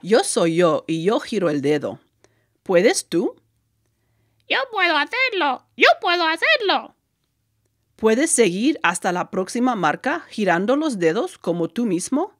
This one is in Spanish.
Yo soy yo y yo giro el dedo. ¿Puedes tú? Yo puedo hacerlo. Yo puedo hacerlo. ¿Puedes seguir hasta la próxima marca girando los dedos como tú mismo?